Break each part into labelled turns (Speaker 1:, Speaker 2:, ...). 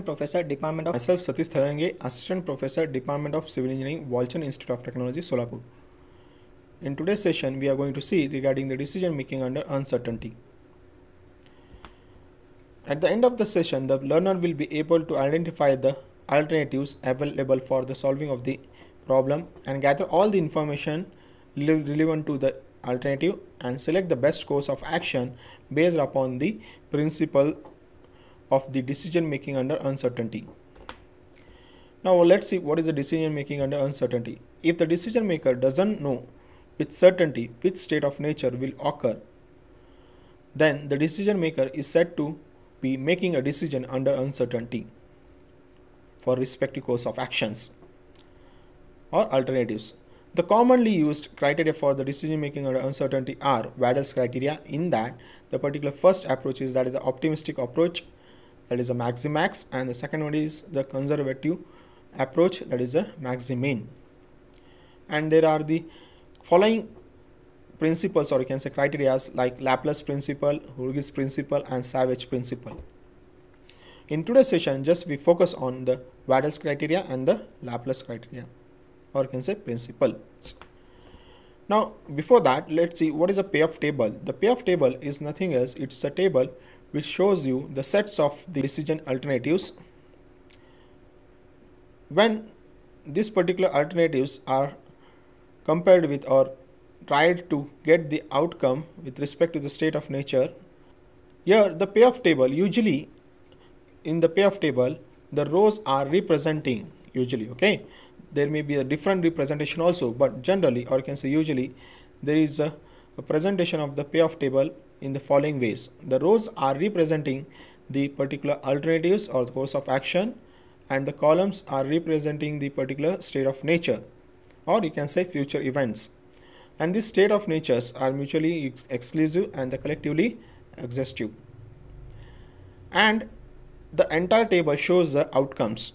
Speaker 1: Professor, Department of Myself Satish Thadange, Assistant Professor, Department of Civil Engineering, Walchan Institute of Technology, Solapur. In today's session, we are going to see regarding the decision making under uncertainty. At the end of the session, the learner will be able to identify the alternatives available for the solving of the problem and gather all the information relevant to the alternative and select the best course of action based upon the principle of the decision making under uncertainty. Now let's see what is the decision making under uncertainty. If the decision maker doesn't know with certainty which state of nature will occur, then the decision maker is said to be making a decision under uncertainty for respective course of actions or alternatives. The commonly used criteria for the decision making under uncertainty are Waddell's criteria in that the particular first approach is that is the optimistic approach that is a maximax and the second one is the conservative approach that is a maximin and there are the following principles or you can say criteria like Laplace principle, Hurwitz principle and Savage principle. In today's session just we focus on the Waddell's criteria and the Laplace criteria or you can say principles. Now before that let's see what is a payoff table. The payoff table is nothing else it's a table which shows you the sets of the decision alternatives. When these particular alternatives are compared with or tried to get the outcome with respect to the state of nature, here the payoff table usually in the payoff table the rows are representing usually okay there may be a different representation also but generally or you can say usually there is a, a presentation of the payoff table in the following ways. The rows are representing the particular alternatives or the course of action and the columns are representing the particular state of nature or you can say future events. And these state of natures are mutually ex exclusive and the collectively exhaustive. And the entire table shows the outcomes.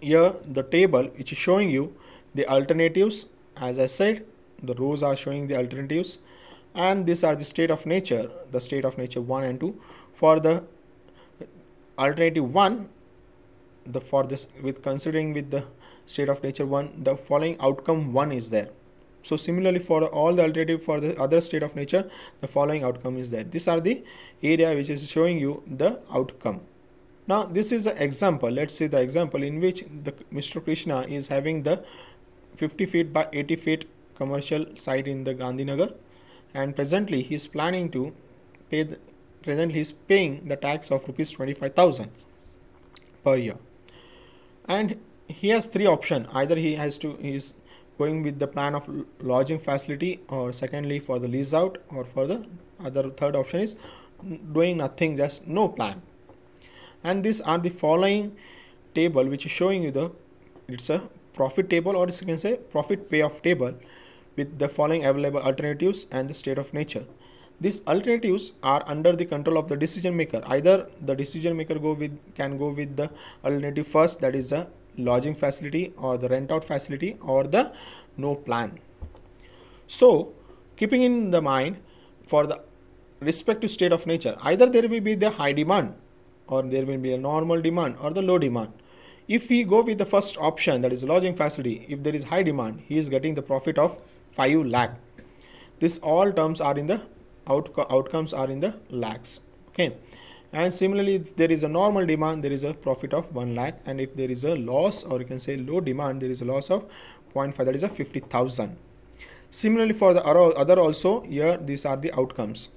Speaker 1: Here the table which is showing you the alternatives as I said the rows are showing the alternatives and these are the state of nature the state of nature 1 and 2 for the alternative 1 the for this with considering with the state of nature 1 the following outcome 1 is there so similarly for all the alternative for the other state of nature the following outcome is there these are the area which is showing you the outcome now this is an example let's see the example in which the mr krishna is having the 50 feet by 80 feet commercial site in the gandhinagar and presently he is planning to pay the, presently he is paying the tax of rupees 25000 per year and he has three option either he has to he is going with the plan of lodging facility or secondly for the lease out or for the other third option is doing nothing just no plan and these are the following table which is showing you the it's a profit table or you can say profit payoff table with the following available alternatives and the state of nature. These alternatives are under the control of the decision maker. Either the decision maker go with can go with the alternative first, that is the lodging facility or the rent out facility or the no plan. So, keeping in the mind for the respective state of nature, either there will be the high demand or there will be a normal demand or the low demand. If we go with the first option that is lodging facility, if there is high demand, he is getting the profit of 5 lakh this all terms are in the outcomes are in the lakhs okay and similarly if there is a normal demand there is a profit of 1 lakh and if there is a loss or you can say low demand there is a loss of 0.5 that is a 50000 similarly for the other also here these are the outcomes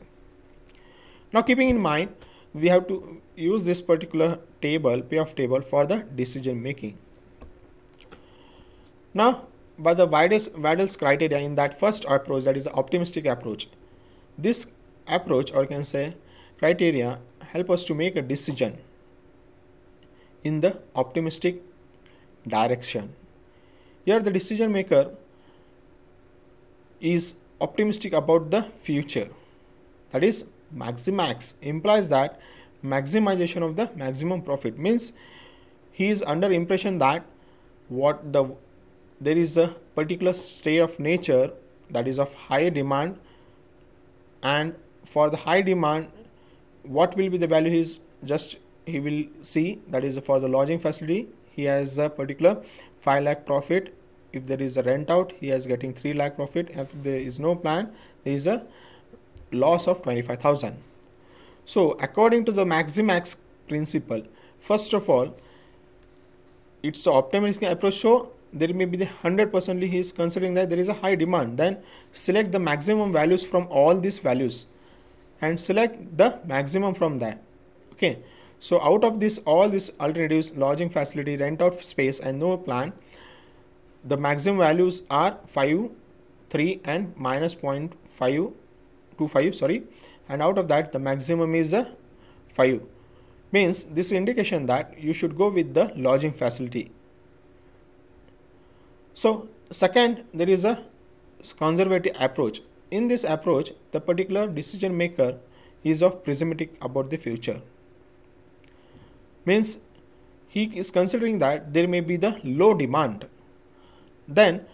Speaker 1: now keeping in mind we have to use this particular table payoff table for the decision making now by the Waddell's criteria in that first approach, that is the optimistic approach. This approach, or can say criteria, help us to make a decision in the optimistic direction. Here, the decision maker is optimistic about the future. That is, maximax implies that maximization of the maximum profit means he is under impression that what the there is a particular state of nature that is of high demand and for the high demand what will be the value is just he will see that is for the lodging facility he has a particular 5 lakh profit if there is a rent out he is getting 3 lakh profit if there is no plan there is a loss of 25000 so according to the maximax principle first of all it's optimistic approach so there may be the 100 percently he is considering that there is a high demand then select the maximum values from all these values and select the maximum from that okay so out of this all these alternatives lodging facility rent out space and no plan the maximum values are 5 3 and minus five. sorry and out of that the maximum is a 5 means this indication that you should go with the lodging facility so second, there is a conservative approach. In this approach, the particular decision maker is of prismatic about the future. Means he is considering that there may be the low demand. Then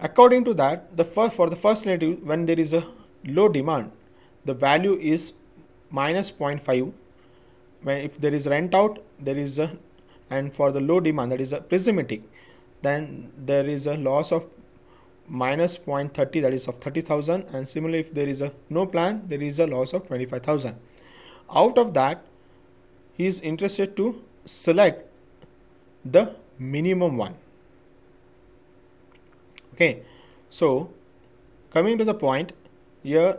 Speaker 1: according to that, the first, for the first native, when there is a low demand, the value is minus 0.5 when if there is rent out there is a and for the low demand that is a prismatic then there is a loss of minus 0.30 that is of 30,000 and similarly if there is a no plan there is a loss of 25,000 out of that he is interested to select the minimum one okay so coming to the point here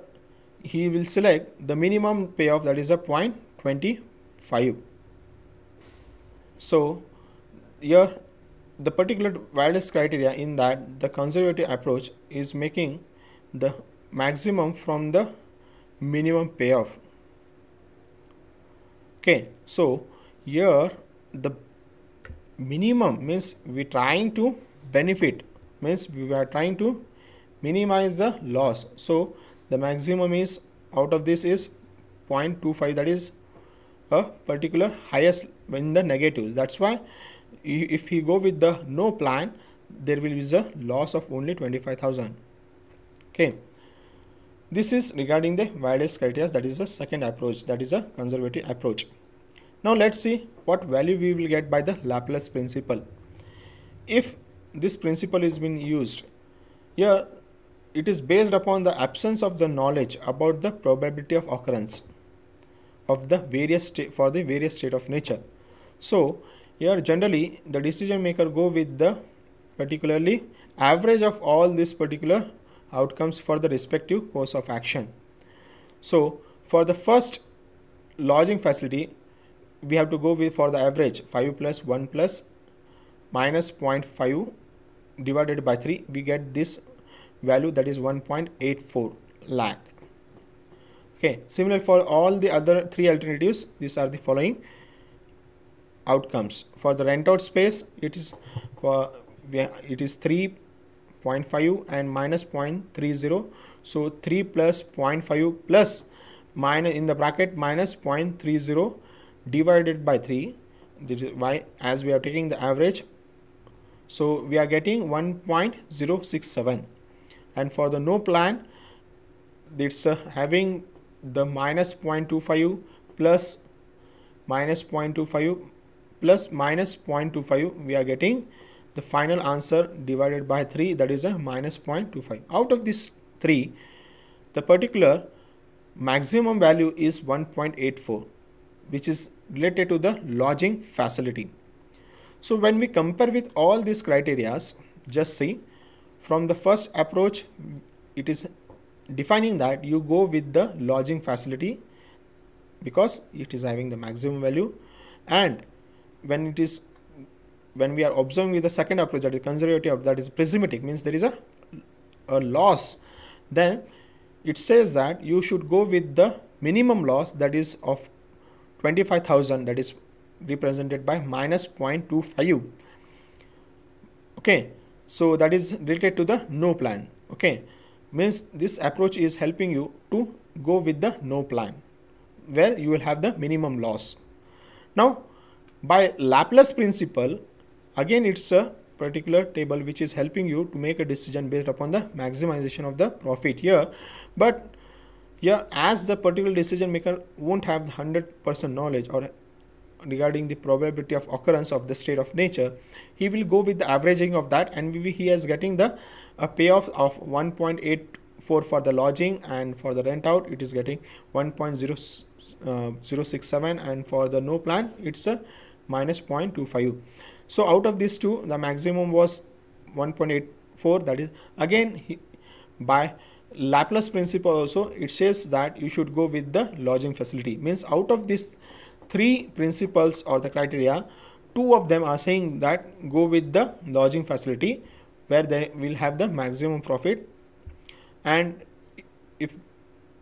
Speaker 1: he will select the minimum payoff that is a 0.25 so here the particular wireless criteria in that the conservative approach is making the maximum from the minimum payoff okay so here the minimum means we trying to benefit means we are trying to minimize the loss so the maximum is out of this is 0.25 that is a particular highest in the negatives that's why if he go with the no plan there will be a loss of only 25000 okay this is regarding the widest criteria that is the second approach that is a conservative approach now let's see what value we will get by the laplace principle if this principle is being used here it is based upon the absence of the knowledge about the probability of occurrence of the various for the various state of nature so here generally the decision maker go with the particularly average of all these particular outcomes for the respective course of action so for the first lodging facility we have to go with for the average 5 plus 1 plus minus 0.5 divided by 3 we get this value that is 1.84 lakh okay similar for all the other three alternatives these are the following outcomes for the rent out space it is for it is 3.5 and minus 0.30 so 3 plus 0.5 plus minus in the bracket minus 0.30 divided by 3 this is why as we are taking the average so we are getting 1.067 and for the no plan it's uh, having the minus 0.25 plus minus 0.25 plus minus 0.25 we are getting the final answer divided by 3 that is a minus 0.25 out of this 3 the particular maximum value is 1.84 which is related to the lodging facility so when we compare with all these criterias just see from the first approach it is defining that you go with the lodging facility because it is having the maximum value and when it is when we are observing with the second approach that is conservative that is prismatic means there is a, a loss then it says that you should go with the minimum loss that is of 25000 that is represented by minus 0.25 okay so that is related to the no plan okay means this approach is helping you to go with the no plan where you will have the minimum loss now by Laplace principle again it's a particular table which is helping you to make a decision based upon the maximization of the profit here but here as the particular decision maker won't have 100% knowledge or regarding the probability of occurrence of the state of nature he will go with the averaging of that and he is getting the a payoff of 1.84 for the lodging and for the rent out it is getting 1.067 uh, and for the no plan it's a minus 0.25 so out of these two the maximum was 1.84 that is again by Laplace principle also it says that you should go with the lodging facility means out of these three principles or the criteria two of them are saying that go with the lodging facility where they will have the maximum profit and if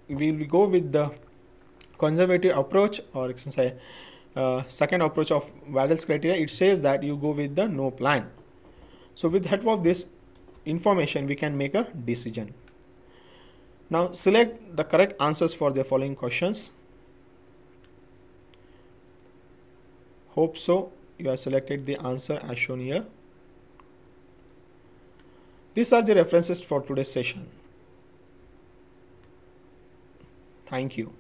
Speaker 1: we will go with the conservative approach or say uh, second approach of Waddell's criteria, it says that you go with the no plan. So with help of this information, we can make a decision. Now select the correct answers for the following questions. Hope so. You have selected the answer as shown here. These are the references for today's session. Thank you.